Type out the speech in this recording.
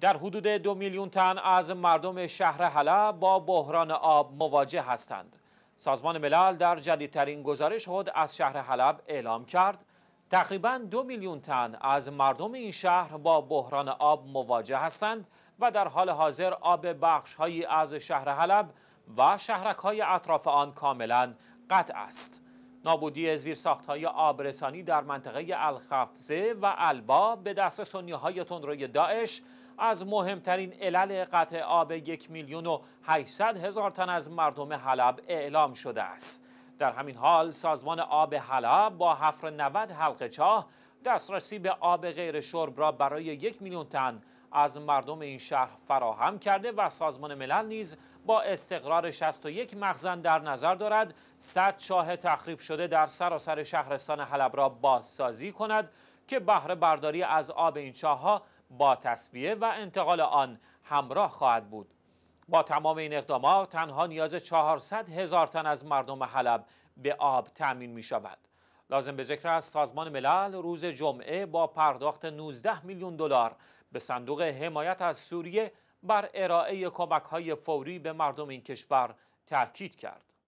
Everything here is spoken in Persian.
در حدود دو میلیون تن از مردم شهر حلب با بحران آب مواجه هستند. سازمان ملل در جدیدترین گزارش خود از شهر حلب اعلام کرد تقریبا دو میلیون تن از مردم این شهر با بحران آب مواجه هستند و در حال حاضر آب بخش هایی از شهر حلب و شهرک های اطراف آن کاملا قطع است. نابودی زیرساخت های آبرسانی در منطقه الخفزه و البا به دست سنیه های تندروی داعش از مهمترین علل قطع آب یک میلیون و 800 هزار تن از مردم حلب اعلام شده است در همین حال سازمان آب حلب با حفر 90 حلقه چاه دسترسی به آب غیر شرب را برای یک میلیون تن از مردم این شهر فراهم کرده و سازمان ملل نیز با استقرار 61 مخزن در نظر دارد 100 چاه تخریب شده در سراسر شهرستان حلب را بازسازی کند که بهره برداری از آب این چاه ها با تصویه و انتقال آن همراه خواهد بود با تمام این اقدامات تنها نیاز 400 هزار تن از مردم حلب به آب تأمین می شود لازم به ذکر است سازمان ملل روز جمعه با پرداخت 19 میلیون دلار به صندوق حمایت از سوریه بر ارائه کمک های فوری به مردم این کشور تاکید کرد